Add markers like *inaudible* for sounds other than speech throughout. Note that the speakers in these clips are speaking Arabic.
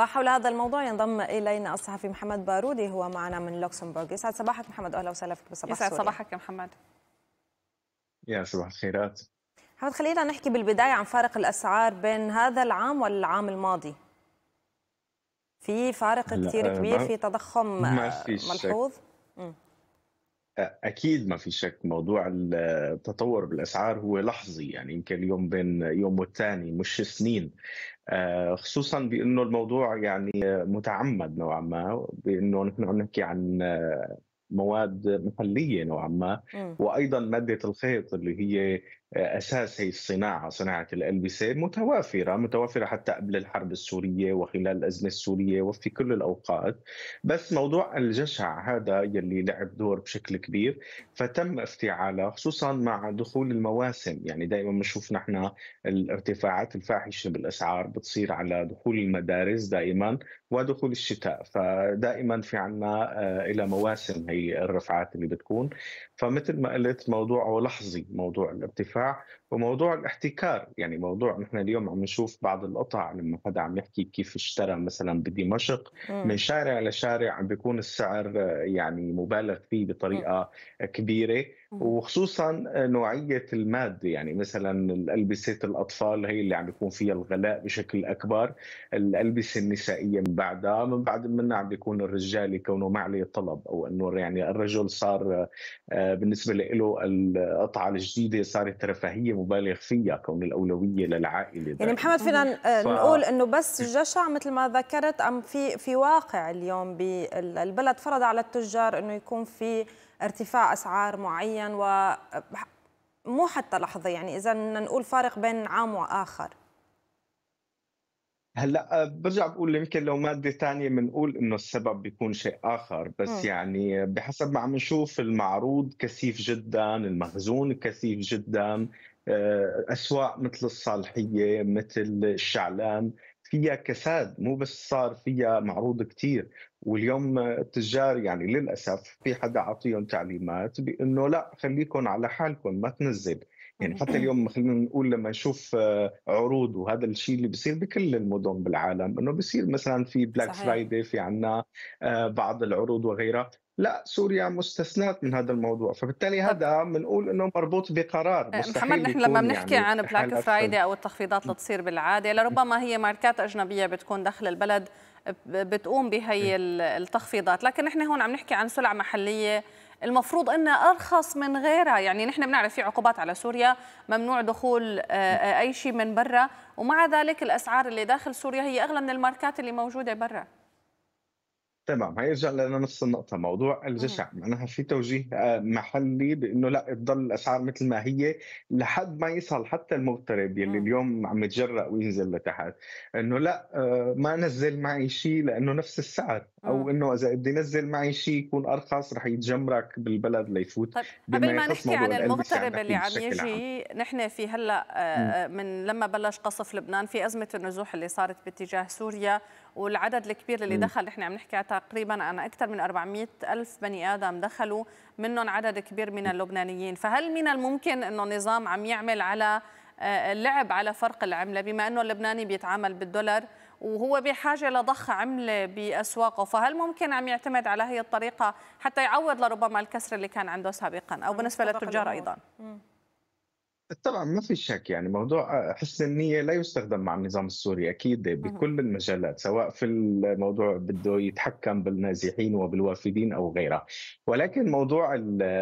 وحول هذا الموضوع ينضم الينا الصحفي محمد بارودي هو معنا من لوكسمبورغ يسعد صباحك محمد اهلا وسهلا فيك بصباح يسعد صباحك يا محمد يا صباح الخيرات محمد خلينا نحكي بالبدايه عن فارق الاسعار بين هذا العام والعام الماضي في فارق كثير آه، كبير في تضخم آه، ملحوظ شك. اكيد ما في شك موضوع التطور بالاسعار هو لحظي يعني يمكن اليوم بين يوم والثاني مش سنين آه، خصوصا بانه الموضوع يعني متعمد نوعا ما بانه نحن عم نحكي عن آه، مواد محليه نوعا ما وايضا ماده الخيط اللي هي اساس هي الصناعه صناعه الالبسه متوافره متوافره حتى قبل الحرب السوريه وخلال الازمه السوريه وفي كل الاوقات بس موضوع الجشع هذا يلي لعب دور بشكل كبير فتم افتعاله خصوصا مع دخول المواسم يعني دائما بنشوف نحن الارتفاعات الفاحشه بالاسعار بتصير على دخول المدارس دائما ودخول الشتاء فدائما في عنا آه، الى مواسم هي الرفعات اللي بتكون فمثل ما قلت موضوعه لحظي موضوع الارتفاع وموضوع الاحتكار يعني موضوع نحن اليوم عم نشوف بعض القطع لما حدا عم يحكي كيف اشترى مثلا بدمشق من شارع لشارع عم بيكون السعر آه، يعني مبالغ فيه بطريقه مم. كبيره وخصوصا نوعيه الماده يعني مثلا الالبسه الاطفال هي اللي عم بيكون فيها الغلاء بشكل اكبر الالبسه النسائيه من بعدها من بعد منها عم بيكون الرجال يكونوا عليه طلب او انه يعني الرجل صار آه، بالنسبه له القطعه الجديده صارت رفاهيه مبالغ فيها كون الاولويه للعائله يعني محمد فينا آه، ف... نقول انه بس جشع مثل ما ذكرت ام في في واقع اليوم بالبلد فرض على التجار انه يكون في ارتفاع اسعار معين و مو حتى لحظه يعني اذا نقول فارق بين عام واخر هلا آه، برجع بقول يمكن لو ماده ثانيه بنقول انه السبب بيكون شيء اخر بس م. يعني بحسب ما عم نشوف المعروض كثيف جدا المخزون كثيف جدا آه، اسواق مثل الصالحيه مثل الشعلان فيها كساد مو بس صار فيها معروض كثير واليوم التجار يعني للاسف في حدا عطيهم تعليمات بانه لا خليكم على حالكم ما تنزل يعني حتى اليوم خلينا نقول لما نشوف آه، عروض وهذا الشيء اللي بيصير بكل المدن بالعالم انه بيصير مثلا في بلاك فرايدي في عنا آه، بعض العروض وغيرها لا سوريا مستثناة من هذا الموضوع فبالتالي هذا بنقول انه مربوط بقرار أه، محمد نحن لما بنحكي يعني عن بلاك فرايدي او التخفيضات اللي تصير بالعاده لربما هي ماركات اجنبيه بتكون داخل البلد بتقوم بهي إيه. التخفيضات لكن نحن هون عم نحكي عن سلع محليه المفروض انها ارخص من غيرها يعني نحن بنعرف في عقوبات على سوريا ممنوع دخول آه، آه، اي شيء من برا ومع ذلك الاسعار اللي داخل سوريا هي اغلى من الماركات اللي موجوده برا تمام هيرجع لنا نفس النقطة موضوع الجشع معناها في توجيه آه، محلي بأنه لا تضل الأسعار مثل ما هي لحد ما يصل حتى المغترب يلي مم. اليوم عم يتجرأ وينزل لتحت أنه لا آه، ما نزل معي شيء لأنه نفس السعر او آه. انه اذا بدي ينزل معي شيء يكون ارخص رح يتجمرك بالبلد ليفوت طيب قبل ما نحكي عن المغترب اللي عم يجي نحن في هلا آه، من لما بلش قصف لبنان في ازمه النزوح اللي صارت باتجاه سوريا والعدد الكبير اللي م. دخل نحن عم نحكي تقريبا عن اكثر من 400 الف بني ادم دخلوا منهم عدد كبير من اللبنانيين فهل من الممكن انه النظام عم يعمل على آه، لعب على فرق العمله بما انه اللبناني بيتعامل بالدولار وهو بحاجه لضخ عمله باسواقه فهل ممكن عم يعتمد على هي الطريقه حتى يعوض لربما الكسر اللي كان عنده سابقا او بالنسبه للتجار ايضا مم. طبعا ما في شك يعني موضوع آه، حسن النية لا يستخدم مع النظام السوري أكيد بكل المجالات سواء في الموضوع بده يتحكم بالنازحين وبالوافدين أو غيره ولكن موضوع آه،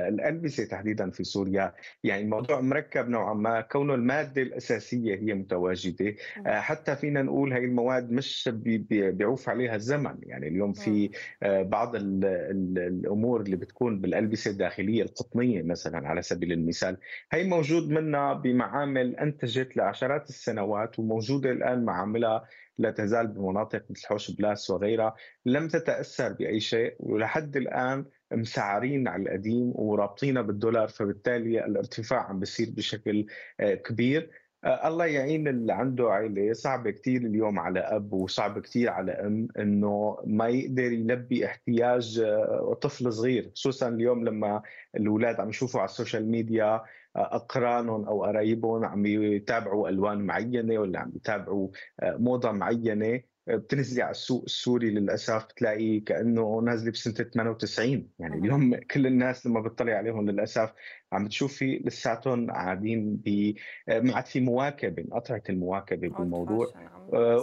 الألبسة تحديدا في سوريا يعني موضوع مركب نوعا ما كونه المادة الأساسية هي متواجدة آه، حتى فينا نقول هاي المواد مش بيعوف عليها الزمن يعني اليوم في بعض الأمور اللي بتكون بالألبسة الداخلية القطنية مثلا على سبيل المثال هي موجود منها بمعامل انتجت لعشرات السنوات وموجوده الان معاملها لا تزال بمناطق مثل حوش بلاس وغيرها لم تتاثر باي شيء ولحد الان مسعرين على القديم ورابطينها بالدولار فبالتالي الارتفاع عم بيصير بشكل آه، كبير آه، الله يعين اللي عنده عائلة صعب كتير اليوم على أب وصعب كتير على أم إنه ما يقدر يلبي احتياج آه، طفل صغير خصوصا اليوم لما الأولاد عم يشوفوا على السوشيال ميديا اقرانهم او قرايبهم عم يتابعوا الوان معينه ولا عم يتابعوا آه، موضه معينه آه، بتنزلي على السوق السوري للاسف بتلاقي كانه نازله بسنه 98 يعني اليوم كل الناس لما بتطلع عليهم للاسف عم تشوفي لساتهم قاعدين ب آه، ما عاد في مواكبه انقطعت المواكبه بالموضوع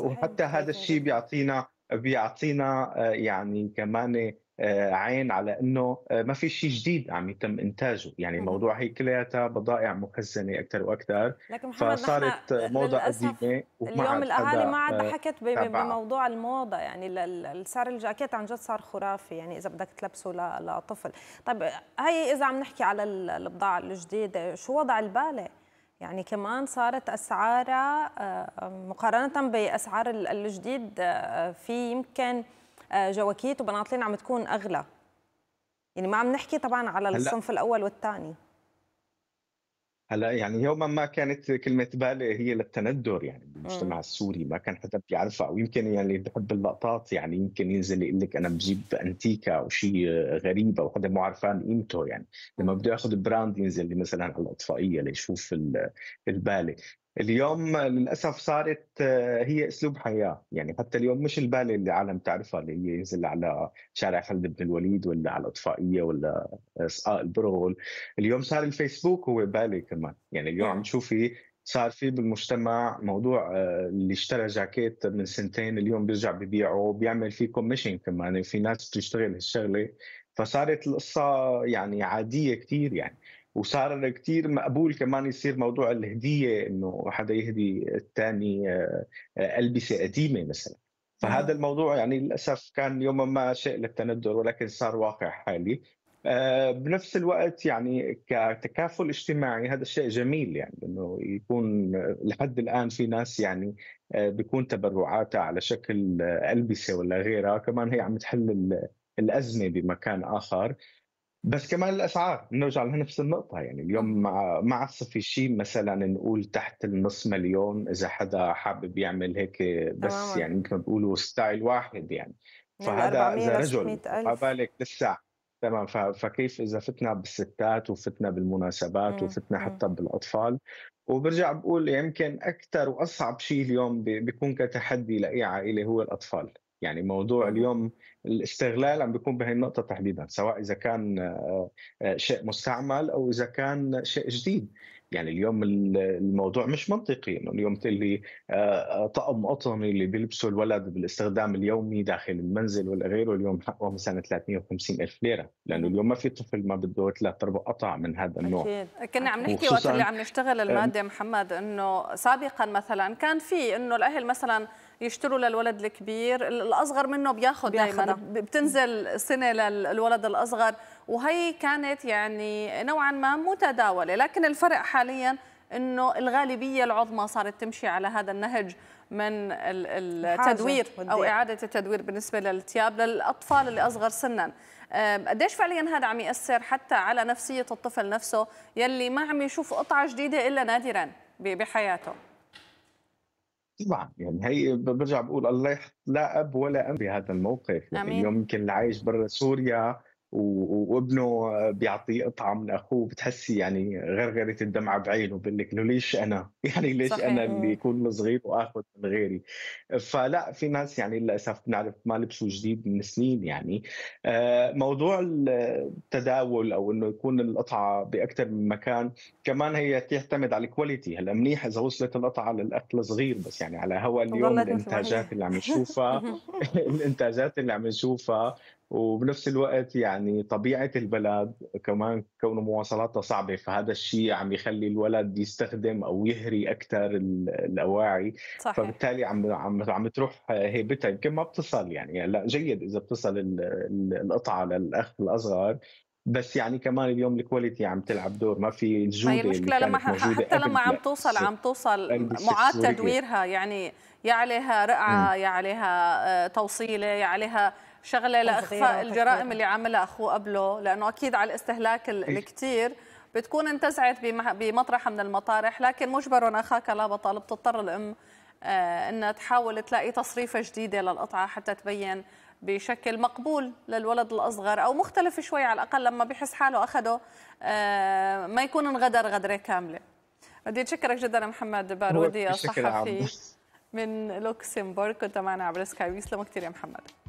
وحتى هذا الشيء بيعطينا بيعطينا يعني كمان آه، عين على انه آه، ما في شيء جديد عم يتم انتاجه يعني الموضوع هي كلياتها بضائع مخزنه اكثر واكثر لكن محمد فصارت موضه قديمه اليوم الاهالي ما عاد آه، حكت بموضوع الموضه يعني سعر الجاكيت عن جد صار خرافي يعني اذا بدك تلبسه لطفل طيب هي اذا عم نحكي على البضاعه الجديده شو وضع الباله يعني كمان صارت اسعارها مقارنه باسعار الجديد في يمكن آه، جواكيت وبناطلين عم تكون اغلى يعني ما عم نحكي طبعا على الصنف الاول والثاني هلا يعني يوما ما كانت كلمة بالة هي للتندر يعني بالمجتمع السوري ما كان حدا بيعرفها ويمكن يعني اللي بحب اللقطات يعني يمكن ينزل يقول لك انا بجيب انتيكا او شيء غريب او حدا مو عرفان قيمته يعني لما بده ياخذ براند ينزل مثلا على الاطفائية ليشوف البالة اليوم للاسف صارت آه، هي اسلوب حياه يعني حتى اليوم مش الباله اللي العالم تعرفها اللي هي ينزل على شارع خالد بن الوليد ولا على الاطفائيه ولا اسقاء آه، البرغل اليوم صار الفيسبوك هو بالي كمان يعني اليوم عم تشوفي صار في بالمجتمع موضوع آه، اللي اشترى جاكيت من سنتين اليوم بيرجع ببيعه بيعمل فيه كوميشن كمان يعني في ناس بتشتغل هالشغله فصارت القصه يعني عاديه كثير يعني وصار كثير مقبول كمان يصير موضوع الهديه انه حدا يهدي الثاني آه، آه، البسه قديمه مثلا فهذا الموضوع يعني للاسف كان يوما ما شيء للتندر ولكن صار واقع حالي آه، بنفس الوقت يعني كتكافل اجتماعي هذا الشيء جميل يعني انه يكون لحد الان في ناس يعني بيكون تبرعاتها على شكل البسه ولا غيرها كمان هي عم تحل الازمه بمكان اخر بس كمان الاسعار نرجع لنفس النقطه يعني اليوم مع ما عاد في شيء مثلا نقول تحت النص مليون اذا حدا حابب يعمل هيك بس أوه. يعني مثل ما بيقولوا ستايل واحد يعني, يعني فهذا اذا رجل ما بالك لسه تمام فكيف اذا فتنا بالستات وفتنا بالمناسبات مم. وفتنا حتى بالاطفال وبرجع بقول يمكن اكثر واصعب شيء اليوم بيكون كتحدي لاي عائله هو الاطفال يعني موضوع اليوم الاستغلال عم بيكون بهي النقطه تحديدا سواء اذا كان آه، آه، شيء مستعمل او اذا كان شيء جديد يعني اليوم الموضوع مش منطقي انه اليوم اللي آه، آه، طقم قطني اللي بيلبسه الولد بالاستخدام اليومي داخل المنزل ولا غيره اليوم حقه مثلا 350 الف ليره لانه اليوم ما في طفل ما بده ثلاث اربع قطع من هذا النوع أكيد. كنا عم نحكي وقت اللي عم نشتغل آه. الماده محمد انه سابقا مثلا كان في انه الاهل مثلا يشتروا للولد الكبير الاصغر منه بياخذ دائما بتنزل سنه للولد الاصغر وهي كانت يعني نوعا ما متداولة لكن الفرق حاليا أنه الغالبية العظمى صارت تمشي على هذا النهج من التدوير او اعاده التدوير بالنسبه للثياب للاطفال اللي اصغر سنا قديش فعليا هذا عم ياثر حتى على نفسيه الطفل نفسه يلي ما عم يشوف قطعه جديده الا نادرا بحياته طبعا يعني هي برجع بقول الله يحط لا اب ولا ام بهذا الموقف يعني يمكن يمكن عايش برا سوريا وابنه بيعطيه قطعه من اخوه بتحسي يعني غرغره الدمعه بعينه بقول لك ليش انا؟ *laughs* يعني ليش صحيح. انا اللي يكون صغير واخذ من غيري؟ فلا في ناس يعني للاسف بنعرف ما لبسوا جديد من سنين يعني آه، موضوع التداول او انه يكون القطعه باكثر من مكان كمان هي تعتمد على الكواليتي هلا منيح اذا وصلت القطعه للاخ الصغير بس يعني على هوا اليوم *laughs* *laughs* الانتاجات اللي عم نشوفها الانتاجات اللي عم نشوفها وبنفس الوقت يعني طبيعه البلد كمان كونه مواصلاتها صعبه فهذا الشيء عم يخلي الولد يستخدم او يهري اكثر الاواعي صحيح. فبالتالي عم عم عم تروح هيبتها يمكن ما بتصل يعني هلا جيد اذا بتصل القطعه للاخ الاصغر بس يعني كمان اليوم الكواليتي عم تلعب دور ما في الجوده هي المشكله لما حتى لما عم توصل عم توصل معاد تدويرها يعني يا عليها رقعه يا عليها آه، توصيله يا عليها شغله لاخفاء الجرائم اللي عملها اخوه قبله لانه اكيد على الاستهلاك إيه. الكثير بتكون انتزعت بمطرح من المطارح لكن مجبر اخاك لا بطل بتضطر الام آه، انها تحاول تلاقي تصريفه جديده للقطعه حتى تبين بشكل مقبول للولد الاصغر او مختلف شوي على الاقل لما بحس حاله اخده آه، ما يكون انغدر غدره كامله بدي اتشكرك جدا محمد بارودي الصحفي من لوكسمبورغ كنت معنا عبر سكاي ويسلمك كثير يا محمد